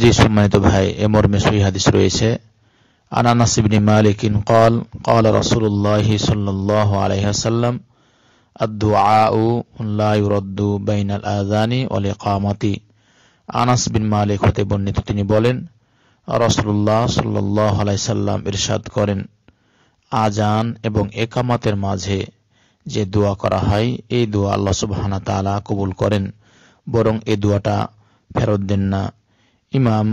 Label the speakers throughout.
Speaker 1: জি সম্মানিত ভাই এ মর্মে সহি রয়েছে عن انس بن مالك قال قال رسول الله صلى الله عليه وسلم الدعاء لا يرد بين الاذان আনাস বিন মালিক হতে বর্ণিত তিনি বলেন রসুল্লাহ সাল্লাহ আলাইসাল্লাম ইরশাদ করেন আজান এবং একামাতের মাঝে যে দোয়া করা হয় এই দোয়া আল্লাহ সুবাহানা তালা কবুল করেন বরং এ দোয়াটা ফেরত দেন না ইমাম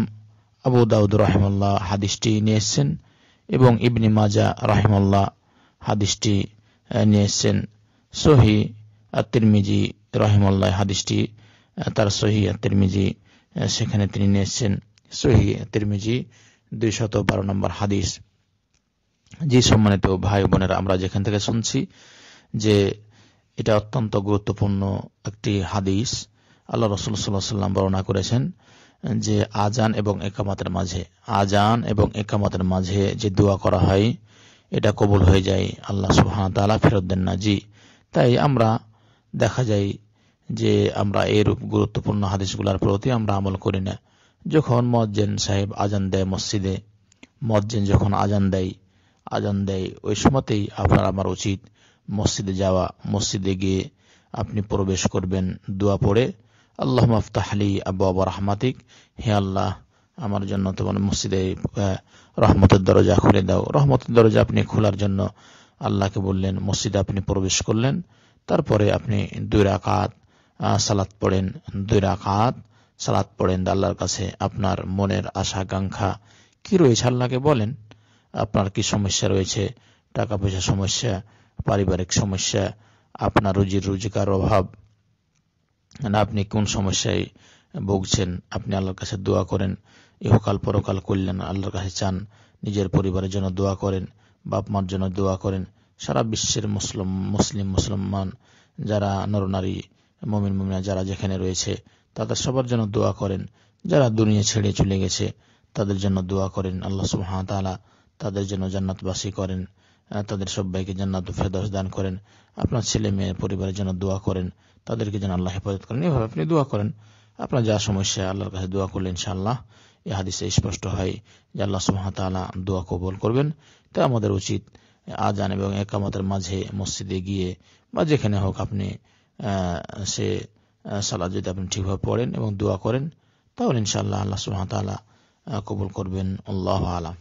Speaker 1: আবু দাউদ রহমাল্লাহ হাদিসটি নিয়ে এসছেন এবং ইবনি মাজা রহমাল্লাহ হাদিসটি নিয়ে এসছেন সহি আত্মিরমিজি রহমাল্লাহ হাদিসটি তার সহি আত্মিরমিজি সেখানে তিনি নিয়ে এসছেন সহি আত্মিরমিজি দুইশত বারো নম্বর হাদিস জি সম্মানিত ভাই বোনেরা আমরা যেখান থেকে শুনছি যে এটা অত্যন্ত গুরুত্বপূর্ণ একটি হাদিস আল্লাহ রসুল সাল্লাম বর্ণনা করেছেন যে আজান এবং একামতের মাঝে আজান এবং একামতের মাঝে যে দোয়া করা হয় এটা কবুল হয়ে যায় আল্লাহ সুহান তালা ফেরত দেন না জি তাই আমরা দেখা যায় যে আমরা এরূপ গুরুত্বপূর্ণ হাদিসগুলোর প্রতি আমরা আমল করি না যখন মজ্জেন সাহেব আজান দেয় মসজিদে মজ্জেন যখন আজান দেয় আজান দেয় ওই সময়তেই আপনার আমার উচিত মসজিদে যাওয়া মসজিদে গিয়ে আপনি প্রবেশ করবেন দোয়া পড়ে আল্লাহ মাফতাহ আলী আবু আবু রহমাতিক হে আল্লাহ আমার জন্য তোমার মসজিদে রহমতের দরজা খুলে দাও রহমতের দরজা আপনি খোলার জন্য আল্লাহকে বললেন মসজিদে আপনি প্রবেশ করলেন তারপরে আপনি দুই রাকাত সালাত পড়েন দুই রাকাত সালাত পড়েন আল্লাহর কাছে আপনার মনের আশা আকাঙ্ক্ষা কি রয়েছে আল্লাহকে বলেন আপনার কি সমস্যা রয়েছে টাকা পয়সা সমস্যা পারিবারিক সমস্যা আপনার রুজির রোজগার অভাব না আপনি কোন সমস্যায় ভুগছেন আপনি আল্লাহর কাছে দোয়া করেন ইহকাল পরকাল করলেন আল্লাহর কাছে চান নিজের পরিবারের জন্য দোয়া করেন বাপ মার জন্য দোয়া করেন সারা বিশ্বের মুসলিম মুসলিম মুসলমান যারা নরনারী মমিন মমিনা যারা যেখানে রয়েছে তাদের সবার জন্য দোয়া করেন যারা দুনিয়া ছেড়ে চলে গেছে তাদের জন্য দোয়া করেন আল্লাহ সুহামতালা তাদের জন্য জান্নাতবাসী করেন তাদের সবাইকে জান্নাত ফেরদাস দান করেন আপনার ছেলে মেয়ে পরিবারের জন্য দোয়া করেন তাদেরকে যেন আল্লাহ হেফাজত করেন এভাবে আপনি দোয়া করেন আপনার যা সমস্যা আল্লাহর কাছে দোয়া করলেন ইনশাআল্লাহ এ হাদিসে স্পষ্ট হয় যে আল্লাহ সুহামতালা দোয়া কবল করবেন তা আমাদের উচিত আজান এবং একামতের মাঝে মসজিদে গিয়ে বা যেখানে হোক আপনি সে সালাদ যদি আপনি ঠিকভাবে পড়েন এবং দোয়া করেন তাহলে ইনশাআল্লাহ আল্লাহ সুহামতালা কবুল করবেন আল্লাহ আলাম